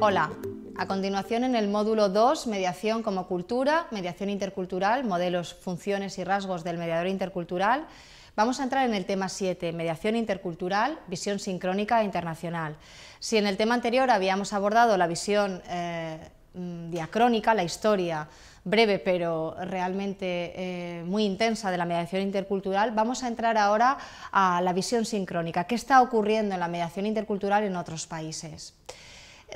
Hola, a continuación en el módulo 2, mediación como cultura, mediación intercultural, modelos, funciones y rasgos del mediador intercultural, Vamos a entrar en el tema 7, mediación intercultural, visión sincrónica e internacional. Si en el tema anterior habíamos abordado la visión eh, Mm, diacrónica, la historia breve pero realmente eh, muy intensa de la mediación intercultural, vamos a entrar ahora a la visión sincrónica. ¿Qué está ocurriendo en la mediación intercultural en otros países?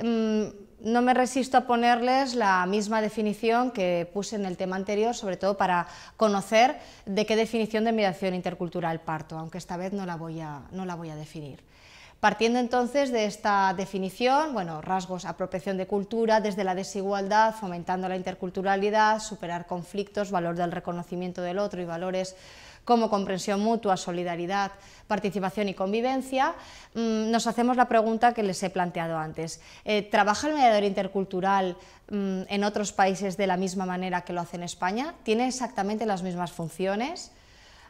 Mm, no me resisto a ponerles la misma definición que puse en el tema anterior, sobre todo para conocer de qué definición de mediación intercultural parto, aunque esta vez no la voy a definir. Partiendo entonces de esta definición, bueno, rasgos, apropiación de cultura, desde la desigualdad, fomentando la interculturalidad, superar conflictos, valor del reconocimiento del otro y valores como comprensión mutua, solidaridad, participación y convivencia, mm, nos hacemos la pregunta que les he planteado antes. Eh, ¿Trabaja el mediador intercultural mm, en otros países de la misma manera que lo hace en España? ¿Tiene exactamente las mismas funciones?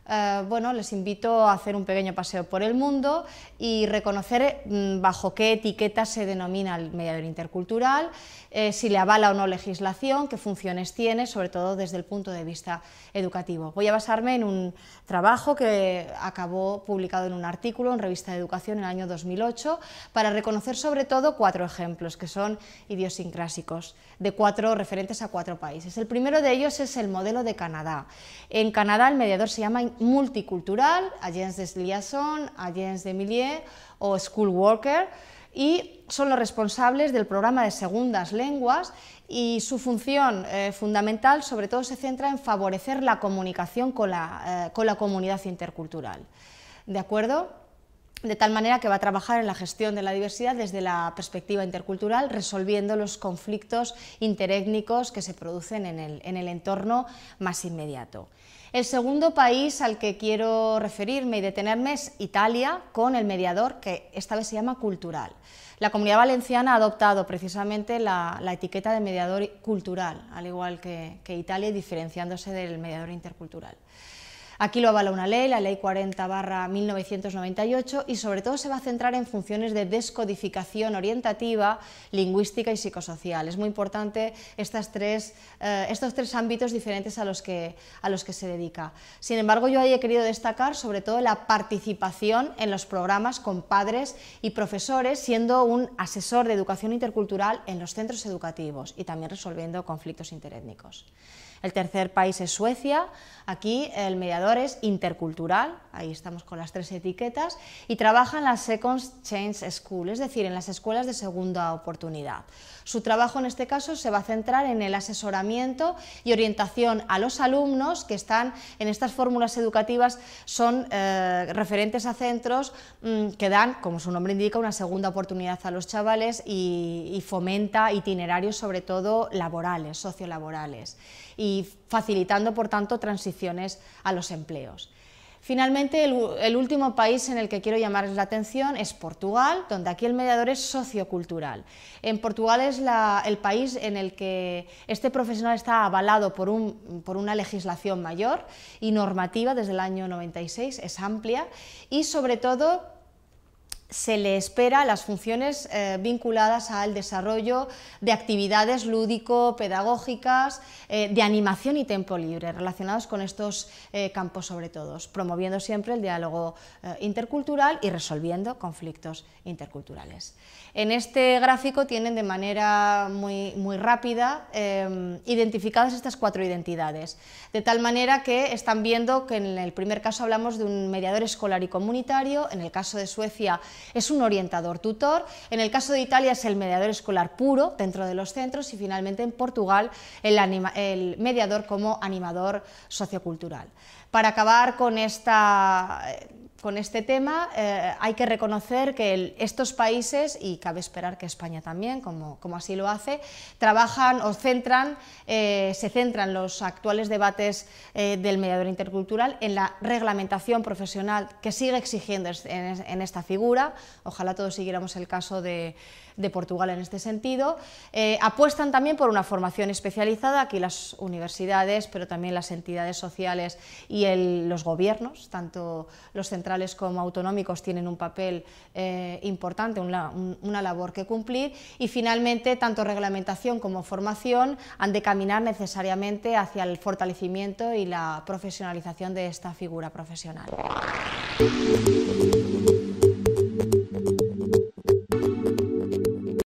Eh, bueno, les invito a hacer un pequeño paseo por el mundo y reconocer mm, bajo qué etiqueta se denomina el mediador intercultural, eh, si le avala o no legislación, qué funciones tiene, sobre todo desde el punto de vista educativo. Voy a basarme en un trabajo que acabó publicado en un artículo en Revista de Educación en el año 2008 para reconocer sobre todo cuatro ejemplos que son idiosincrásicos, de cuatro referentes a cuatro países. El primero de ellos es el modelo de Canadá. En Canadá el mediador se llama multicultural, agents de Liaison, agents de Milieu o School Worker, y son los responsables del programa de segundas lenguas y su función eh, fundamental sobre todo se centra en favorecer la comunicación con la, eh, con la comunidad intercultural. ¿De acuerdo? de tal manera que va a trabajar en la gestión de la diversidad desde la perspectiva intercultural, resolviendo los conflictos interétnicos que se producen en el, entorno más inmediato. El segundo país al que quiero referirme y detenerme es Italia, con el mediador que esta vez se llama cultural. La Comunidad Valenciana ha adoptado precisamente la, etiqueta de mediador cultural, al igual que Italia, diferenciándose del mediador intercultural. Aquí lo avala una ley, la Ley 40 barra 1998, y sobre todo se va a centrar en funciones de descodificación orientativa, lingüística y psicosocial. Es muy importante estas tres, eh, estos tres ámbitos diferentes a los, que, a los que se dedica. Sin embargo, yo ahí he querido destacar sobre todo la participación en los programas con padres y profesores, siendo un asesor de educación intercultural en los centros educativos y también resolviendo conflictos interétnicos. El tercer país es Suecia, aquí el mediador es intercultural, ahí estamos con las tres etiquetas, y trabaja en la Second Change School, es decir, en las escuelas de segunda oportunidad. Su trabajo en este caso se va a centrar en el asesoramiento y orientación a los alumnos que están en estas fórmulas educativas, son eh, referentes a centros mm, que dan, como su nombre indica, una segunda oportunidad a los chavales y, fomenta itinerarios sobre todo laborales, sociolaborales y facilitando, por tanto, transiciones a los empleos. Finalmente, el, último país en el que quiero llamar la atención es Portugal, donde aquí el mediador es sociocultural. En Portugal es el país en el que este profesional está avalado por, por una legislación mayor y normativa desde el año 96, es amplia y sobre todo se le espera las funciones eh, vinculadas al desarrollo de actividades lúdico-pedagógicas, eh, de animación y tiempo libre, relacionados con estos eh, campos sobre todo, promoviendo siempre el diálogo intercultural y resolviendo conflictos interculturales. En este gráfico tienen de manera muy, muy rápida identificadas estas cuatro identidades, de tal manera que están viendo que en el primer caso hablamos de un mediador escolar y comunitario, en el caso de Suecia es un orientador tutor, en el caso de Italia es el mediador escolar puro dentro de los centros y finalmente en Portugal el, mediador como animador sociocultural. Para acabar con esta eh, con este tema eh, hay que reconocer que estos países, y cabe esperar que España también, como, como así lo hace, trabajan o centran, eh, se centran los actuales debates eh, del mediador intercultural en la reglamentación profesional que sigue exigiendo en esta figura. Ojalá todos siguiéramos el caso de de Portugal en este sentido. Eh, apuestan también por una formación especializada, aquí las universidades, pero también las entidades sociales y los gobiernos, tanto los centrales como autonómicos, tienen un papel eh, importante, una, una labor que cumplir y finalmente tanto reglamentación como formación han de caminar necesariamente hacia el fortalecimiento y la profesionalización de esta figura profesional.